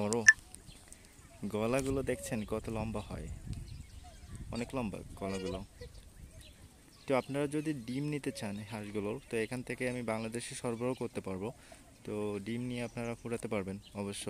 গরম গলাগুলো দেখছেন কত লম্বা হয় অনেক লম্বা গলাগুলো তো আপনারা যদি ডিম নিতে চান হাঁসগুলোর তো এখান থেকে আমি বাংলাদেশে সরবরাহ করতে পারবো তো ডিম নিয়ে আপনারা ফুটাতে পারবেন অবশ্য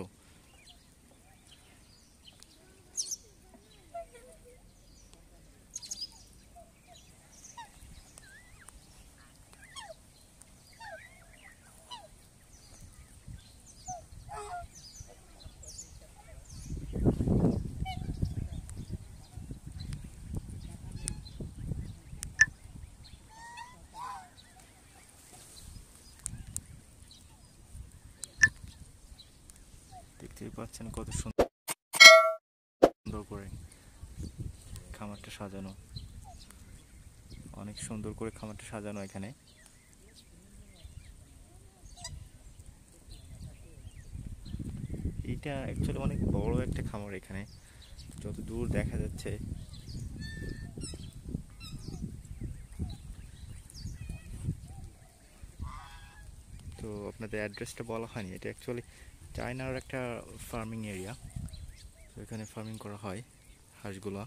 দেখতেই পাচ্ছেন কত সুন্দর করে খামারটা সাজানো অনেক সুন্দর করে খামারটা সাজানো এখানে এটা অ্যাকচুয়ালি অনেক বড় একটা খামার এখানে যত দূর দেখা যাচ্ছে তো আপনাদের অ্যাড্রেসটা বলা হয়নি এটা অ্যাকচুয়ালি চায়নার একটা ফার্মিং এরিয়া ওইখানে এখানে ফার্মিং করা হয় হাঁসগুলা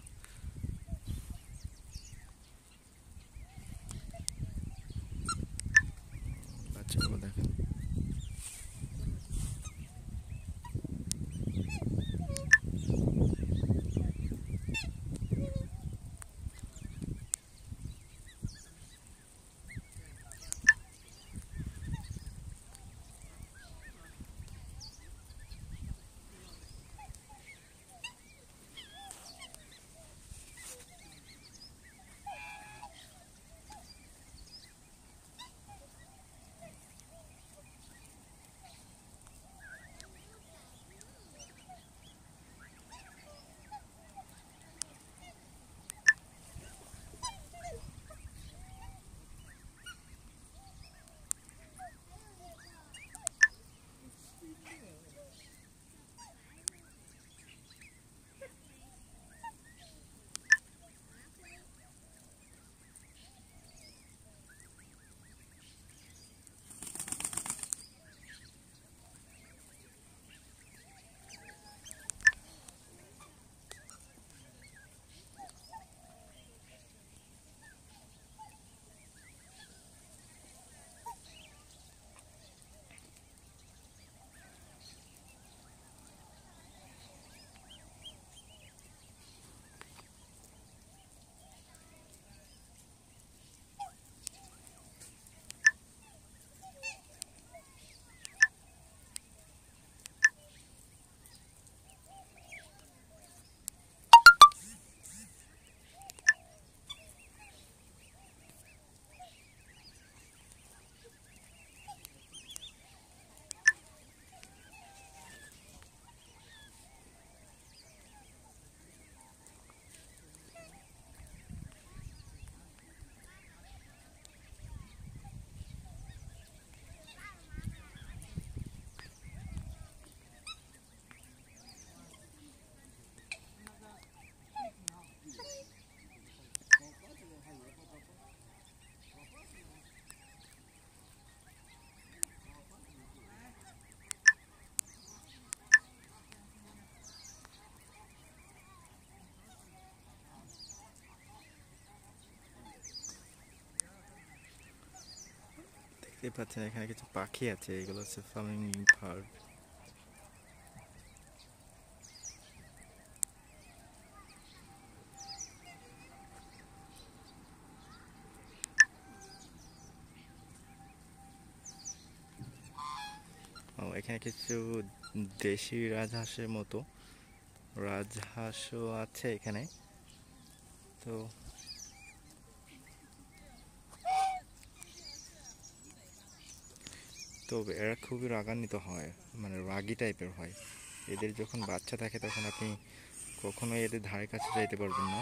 দেখতে পাচ্ছেন এখানে কিছু পাখি আছে এগুলো হচ্ছে ফ্লামিং ফার্ড এখানে কিছু দেশি রাজহাঁসের মতো রাজহাঁসও আছে এখানে তো তো এরা খুবই রাগান্বিত হয় মানে রাগি টাইপের হয় এদের যখন বাচ্চা থাকে তখন আপনি কখনোই এদের ধারে কাছে যাইতে পারবেন না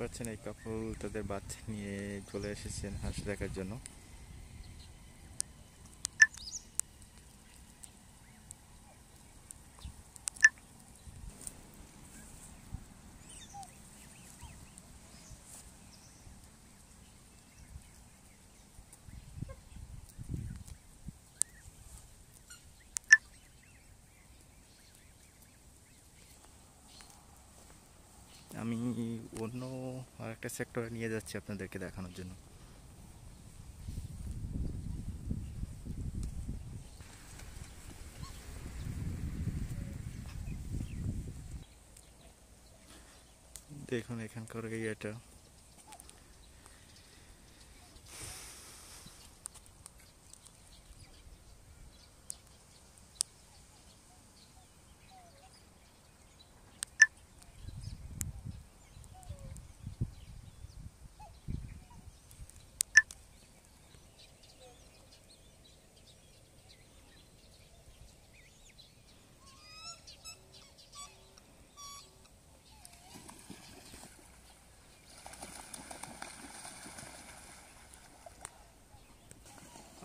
পাচ্ছেন এই কাপল তাদের বাচ্চা নিয়ে চলে এসেছেন হাঁস দেখার জন্য আমি অন্য আরেকটা সেক্টরে নিয়ে যাচ্ছি আপনাদেরকে দেখানোর জন্য দেখুন এখানকার এই এটা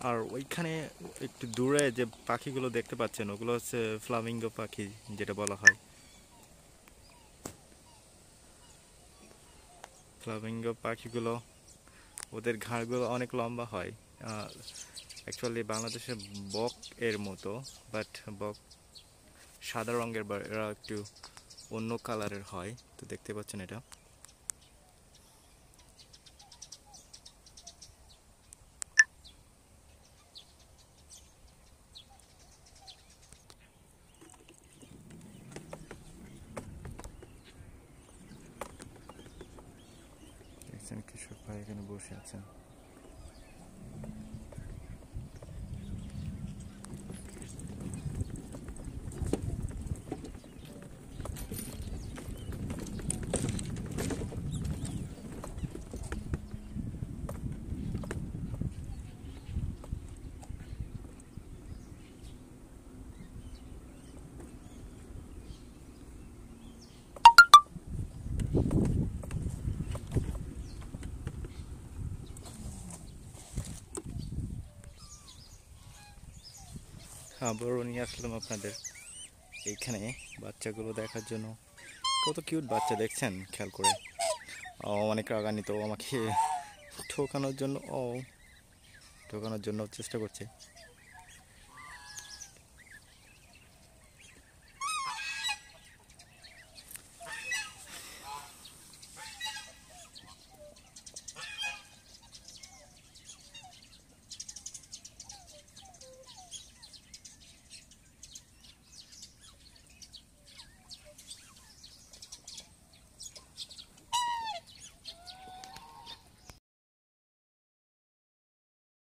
আর ওইখানে একটু দূরে যে পাখিগুলো দেখতে পাচ্ছেন ওগুলো হচ্ছে ফ্লামিঙ্গো পাখি যেটা বলা হয় ফ্লামিঙ্গো পাখিগুলো ওদের ঘাড়গুলো অনেক লম্বা হয় অ্যাকচুয়ালি বাংলাদেশে বক এর মতো বাট বক সাদা রঙের বা এরা একটু অন্য কালারের হয় তো দেখতে পাচ্ছেন এটা দেখছেন কৃষক ভাই এখানে বসে আছেন আবারও হ্যাঁ, নিয়ে আসলাম আপনাদের এইখানে বাচ্চাগুলো দেখার জন্য কত কিউট বাচ্চা দেখছেন খেয়াল করে ও অনেক রাগান্বিত আমাকে ঠোকানোর জন্য ও ঠোকানোর জন্য চেষ্টা করছে